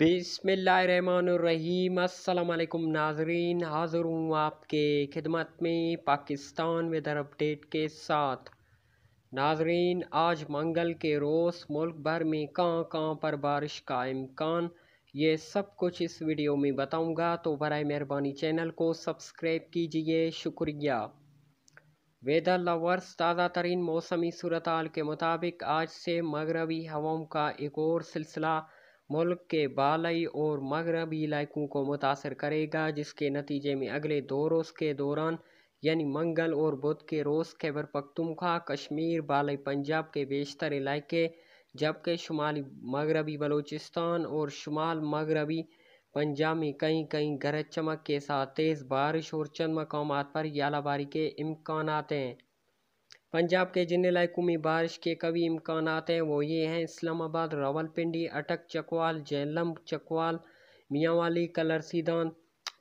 बिसमीम अल्लाम नाजरीन हाज़िर हूँ आपके खिदमत में पाकिस्तान वेदर अपडेट के साथ नाजरीन आज मंगल के रोज़ मुल्क भर में कहाँ कहाँ पर बारिश का इम्कान ये सब कुछ इस वीडियो में बताऊँगा तो बर मेहरबानी चैनल को सब्सक्राइब कीजिए शुक्रिया वेदर लवर्स ताज़ा तरीन मौसमी सूरत के मुताबिक आज से मगरबी हवाओं का एक और सिलसिला मुल्क के बालई और मगरबी इलाकों को मुतासर करेगा जिसके नतीजे में अगले दो रोज़ के दौरान यानी मंगल और बुध के रोज़ खैबर पख्तूनख्वा कश्मीर बालई पंजाब के बेशतर इलाके जबकि शुमाली मगरबी बलूचिस्तान और शुमाल मगरबी पंजाब में कहीं कहीं गरज चमक के साथ तेज़ बारिश और चंद मकाम पर यालाबारी के इम्कान हैं पंजाब के जिन इलाकों में बारिश के कभी इम्कान हैं वो ये हैं इस्लामाबाद रावलपिंडी अटक चकवाल जैलम चकवाल मियांवाली कलरसीदान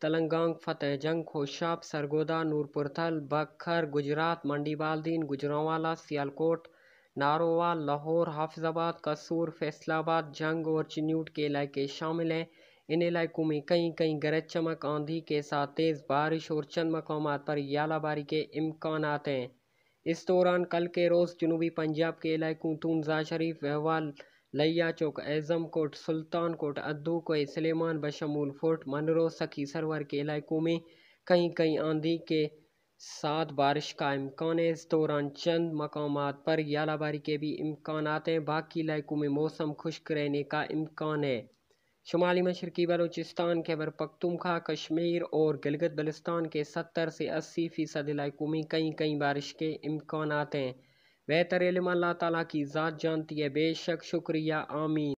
तलंगांग फतेहजंग खोशाब सरगोदा नूरपुरथल बखर गुजरात मंडी बालदीन गुजरावाला सियालकोट नारोवा लाहौर हाफिजाबाद कसूर फैसलाबाद जंग और चिन्यूट के इलाके शामिल हैं इन इलाकों में कई कई गरज चमक आंधी के साथ तेज़ बारिश और चंद मकाम पर यालाबारी के इम्कान हैं इस दौरान कल के रोज़ जनूबी पंजाब के इलाकों तूनजा शरीफ अहवाल लैया चौक एज़म कोट सुल्तान कोट अद्दू कोई सलेमान बशमूल फोर्ट मनरो सखी सरवर के इलाकों में कहीं कहीं आंधी के साथ बारिश का इम्कान है इस दौरान चंद मकाम पर यालाबारी के भी इम्कान हैं बाकी इलाकों में मौसम खुश्क रहने का इम्कान है शुमाली मशरकी बलोचिस्तान खैबर पखतुमखा कश्मीर और गिलगत बलिस्तान के सत्तर से अस्सी फ़ीसद इलाकों में कई कई बारिश के इम्कान हैं बेहतर इलम अल्लाह ताली की ज़ात जानती है बेशक शुक्रिया आमीन